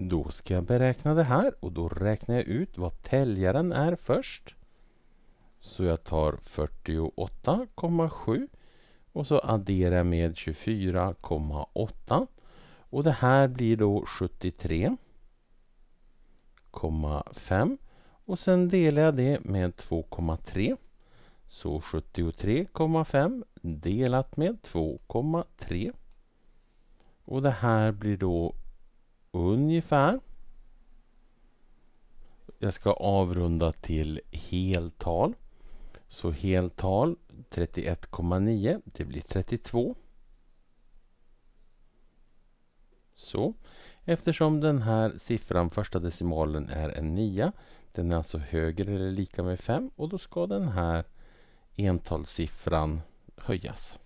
Då ska jag beräkna det här och då räknar jag ut vad täljaren är först. Så jag tar 48,7 och så adderar jag med 24,8 och det här blir då 73,5 och sen delar jag det med 2,3 så 73,5 delat med 2,3 och det här blir då Ungefär. Jag ska avrunda till heltal. Så heltal 31,9 det blir 32. Så. Eftersom den här siffran, första decimalen, är en 9. Den är alltså högre eller lika med 5 och då ska den här entalssiffran höjas.